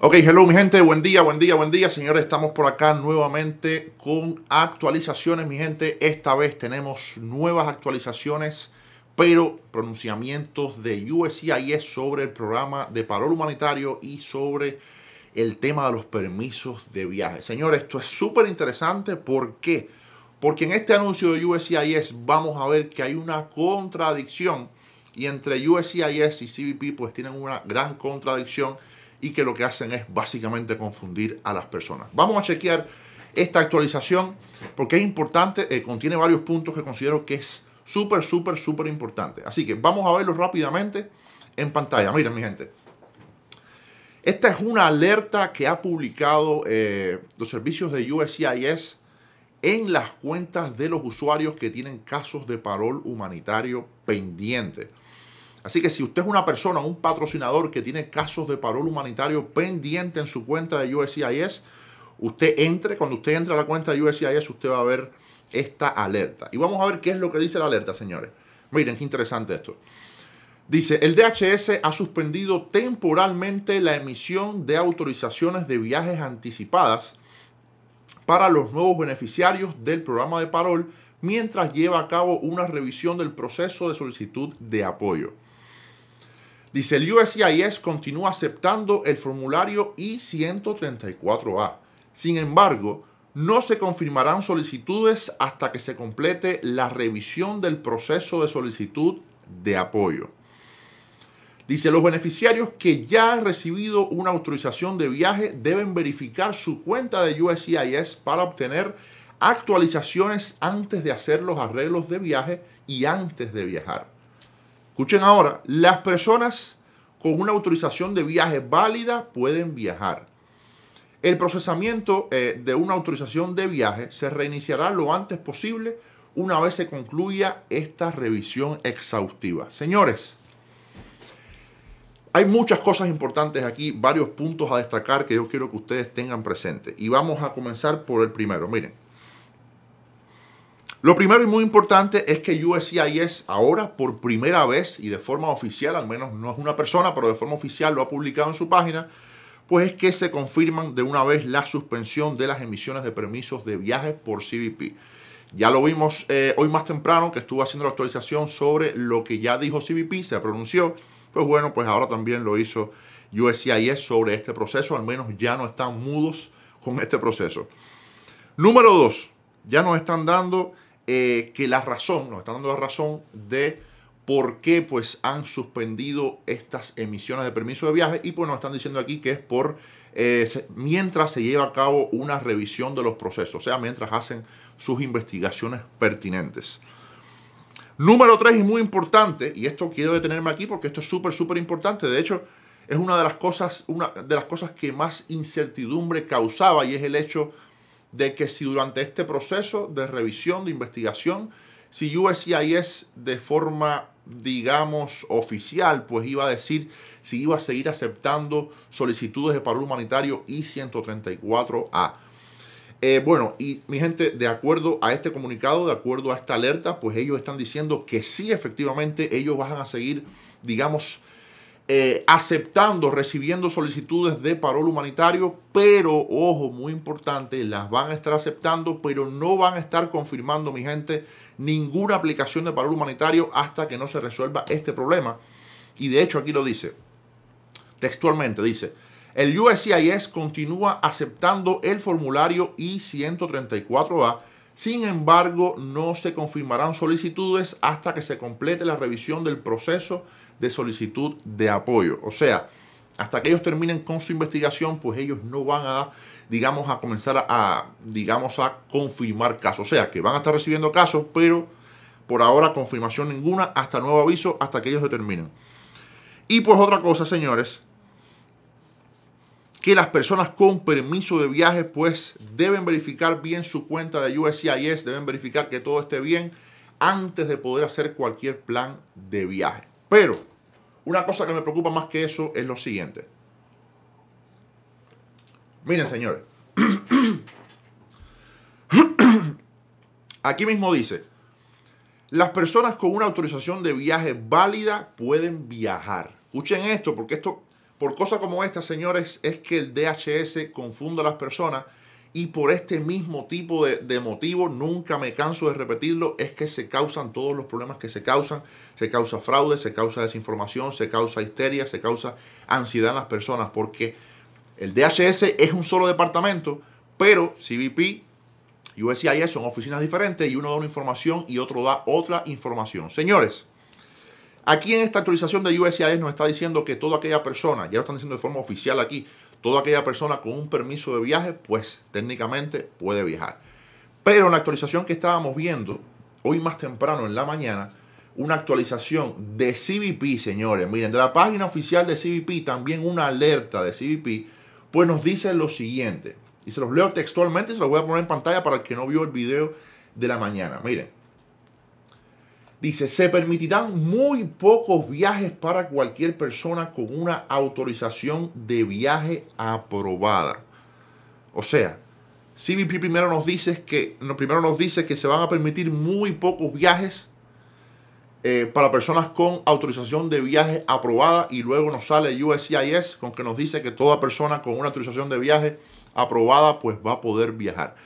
Ok, hello mi gente, buen día, buen día, buen día. Señores, estamos por acá nuevamente con actualizaciones, mi gente. Esta vez tenemos nuevas actualizaciones, pero pronunciamientos de USCIS sobre el programa de parol humanitario y sobre el tema de los permisos de viaje. Señores, esto es súper interesante. ¿Por qué? Porque en este anuncio de USCIS vamos a ver que hay una contradicción y entre USCIS y CBP pues tienen una gran contradicción y que lo que hacen es básicamente confundir a las personas. Vamos a chequear esta actualización porque es importante, eh, contiene varios puntos que considero que es súper, súper, súper importante. Así que vamos a verlo rápidamente en pantalla. Miren, mi gente. Esta es una alerta que ha publicado eh, los servicios de USCIS en las cuentas de los usuarios que tienen casos de parol humanitario pendiente. Así que si usted es una persona, un patrocinador que tiene casos de parol humanitario pendiente en su cuenta de USCIS, usted entre, cuando usted entre a la cuenta de USCIS, usted va a ver esta alerta. Y vamos a ver qué es lo que dice la alerta, señores. Miren, qué interesante esto. Dice, el DHS ha suspendido temporalmente la emisión de autorizaciones de viajes anticipadas para los nuevos beneficiarios del programa de parol mientras lleva a cabo una revisión del proceso de solicitud de apoyo. Dice, el USCIS continúa aceptando el formulario I-134A. Sin embargo, no se confirmarán solicitudes hasta que se complete la revisión del proceso de solicitud de apoyo. Dice, los beneficiarios que ya han recibido una autorización de viaje deben verificar su cuenta de USCIS para obtener actualizaciones antes de hacer los arreglos de viaje y antes de viajar. Escuchen ahora, las personas con una autorización de viaje válida pueden viajar. El procesamiento eh, de una autorización de viaje se reiniciará lo antes posible una vez se concluya esta revisión exhaustiva. Señores, hay muchas cosas importantes aquí, varios puntos a destacar que yo quiero que ustedes tengan presente. Y vamos a comenzar por el primero. Miren, lo primero y muy importante es que USCIS ahora por primera vez y de forma oficial, al menos no es una persona, pero de forma oficial lo ha publicado en su página, pues es que se confirman de una vez la suspensión de las emisiones de permisos de viajes por CBP. Ya lo vimos eh, hoy más temprano que estuvo haciendo la actualización sobre lo que ya dijo CBP, se pronunció. Pues bueno, pues ahora también lo hizo USCIS sobre este proceso, al menos ya no están mudos con este proceso. Número dos, ya nos están dando eh, que la razón, nos están dando la razón de por qué pues han suspendido estas emisiones de permiso de viaje y pues nos están diciendo aquí que es por eh, mientras se lleva a cabo una revisión de los procesos, o sea, mientras hacen sus investigaciones pertinentes. Número 3 y muy importante, y esto quiero detenerme aquí porque esto es súper, súper importante, de hecho es una de las cosas, una de las cosas que más incertidumbre causaba y es el hecho de que si durante este proceso de revisión, de investigación, si USCIS de forma, digamos, oficial, pues iba a decir si iba a seguir aceptando solicitudes de paro humanitario I-134A. Eh, bueno, y mi gente, de acuerdo a este comunicado, de acuerdo a esta alerta, pues ellos están diciendo que sí, efectivamente, ellos van a seguir, digamos, eh, aceptando, recibiendo solicitudes de parol humanitario, pero ojo, muy importante, las van a estar aceptando, pero no van a estar confirmando, mi gente, ninguna aplicación de parol humanitario hasta que no se resuelva este problema. Y de hecho aquí lo dice, textualmente dice, el USCIS continúa aceptando el formulario I-134A, sin embargo, no se confirmarán solicitudes hasta que se complete la revisión del proceso de solicitud de apoyo. O sea, hasta que ellos terminen con su investigación, pues ellos no van a, digamos, a comenzar a, digamos, a confirmar casos. O sea, que van a estar recibiendo casos, pero por ahora confirmación ninguna, hasta nuevo aviso, hasta que ellos determinen. Y pues otra cosa, señores, que las personas con permiso de viaje pues deben verificar bien su cuenta de USCIS, deben verificar que todo esté bien antes de poder hacer cualquier plan de viaje. Pero una cosa que me preocupa más que eso es lo siguiente. Miren, señores. Aquí mismo dice, las personas con una autorización de viaje válida pueden viajar. Escuchen esto, porque esto, por cosas como esta, señores, es que el DHS confunde a las personas y por este mismo tipo de, motivo, nunca me canso de repetirlo, es que se causan todos los problemas que se causan. Se causa fraude, se causa desinformación, se causa histeria, se causa ansiedad en las personas, porque el DHS es un solo departamento, pero CBP y USCIS son oficinas diferentes y uno da una información y otro da otra información. Señores, aquí en esta actualización de USCIS nos está diciendo que toda aquella persona, ya lo están diciendo de forma oficial aquí, Toda aquella persona con un permiso de viaje, pues técnicamente puede viajar. Pero en la actualización que estábamos viendo, hoy más temprano en la mañana, una actualización de CBP, señores. Miren, de la página oficial de CBP, también una alerta de CBP, pues nos dice lo siguiente. Y se los leo textualmente, se los voy a poner en pantalla para el que no vio el video de la mañana. Miren, Dice, se permitirán muy pocos viajes para cualquier persona con una autorización de viaje aprobada. O sea, CBP primero nos dice que, primero nos dice que se van a permitir muy pocos viajes eh, para personas con autorización de viaje aprobada y luego nos sale USCIS con que nos dice que toda persona con una autorización de viaje aprobada pues va a poder viajar.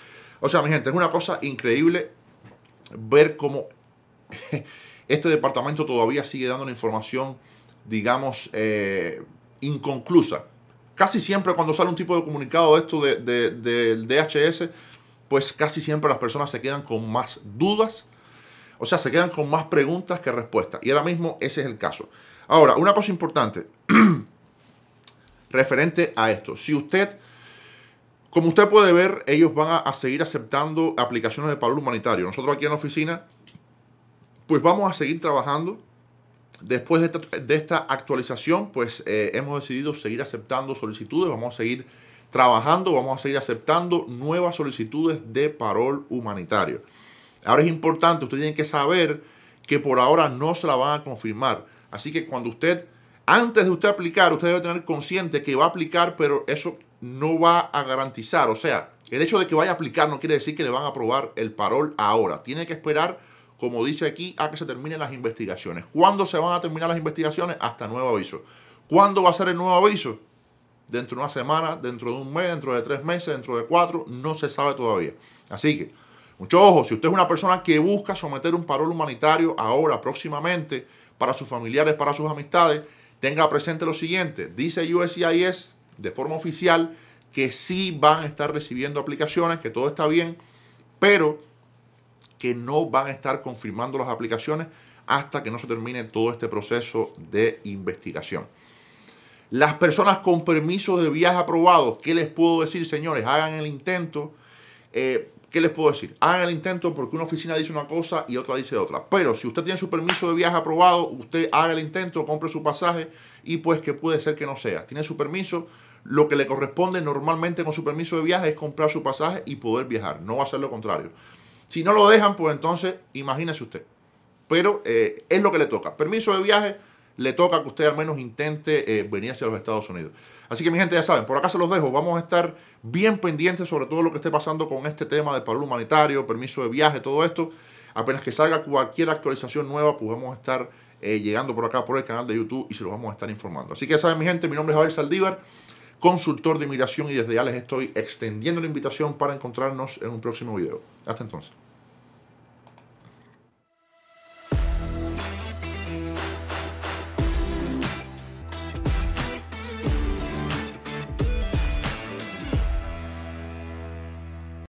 O sea, mi gente, es una cosa increíble ver cómo este departamento todavía sigue dando una información, digamos, eh, inconclusa. Casi siempre cuando sale un tipo de comunicado de esto del DHS, pues casi siempre las personas se quedan con más dudas, o sea, se quedan con más preguntas que respuestas. Y ahora mismo ese es el caso. Ahora, una cosa importante referente a esto. Si usted... Como usted puede ver, ellos van a, seguir aceptando aplicaciones de pablo humanitario. Nosotros aquí en la oficina pues vamos a seguir trabajando. Después de esta, actualización, pues eh, hemos decidido seguir aceptando solicitudes, vamos a seguir trabajando, vamos a seguir aceptando nuevas solicitudes de parol humanitario. Ahora es importante, Usted tienen que saber que por ahora no se la van a confirmar. Así que cuando usted, antes de usted aplicar, usted debe tener consciente que va a aplicar, pero eso no va a garantizar. O sea, el hecho de que vaya a aplicar no quiere decir que le van a aprobar el parol ahora. Tiene que esperar como dice aquí, a que se terminen las investigaciones. ¿Cuándo se van a terminar las investigaciones? Hasta nuevo aviso. ¿Cuándo va a ser el nuevo aviso? Dentro de una semana, dentro de un mes, dentro de tres meses, dentro de cuatro, no se sabe todavía. Así que, mucho ojo, si usted es una persona que busca someter un parol humanitario ahora, próximamente, para sus familiares, para sus amistades, tenga presente lo siguiente. Dice USCIS de forma oficial que sí van a estar recibiendo aplicaciones, que todo está bien, pero que no van a estar confirmando las aplicaciones hasta que no se termine todo este proceso de investigación. Las personas con permiso de viaje aprobados, ¿qué les puedo decir, señores? Hagan el intento. Eh, ¿Qué les puedo decir? Hagan el intento porque una oficina dice una cosa y otra dice otra. Pero si usted tiene su permiso de viaje aprobado, usted haga el intento, compre su pasaje y pues que puede ser que no sea. Tiene su permiso, lo que le corresponde normalmente con su permiso de viaje es comprar su pasaje y poder viajar. No va a ser lo contrario. Si no lo dejan, pues entonces imagínese usted. Pero eh, es lo que le toca. Permiso de viaje, le toca que usted al menos intente eh, venir hacia los Estados Unidos. Así que mi gente ya saben, por acá se los dejo. Vamos a estar bien pendientes sobre todo lo que esté pasando con este tema de paro humanitario, permiso de viaje, todo esto. Apenas que salga cualquier actualización nueva, pues vamos a estar eh, llegando por acá por el canal de YouTube y se los vamos a estar informando. Así que ya saben mi gente, mi nombre es Abel Saldívar consultor de inmigración y desde ya les estoy extendiendo la invitación para encontrarnos en un próximo video. Hasta entonces.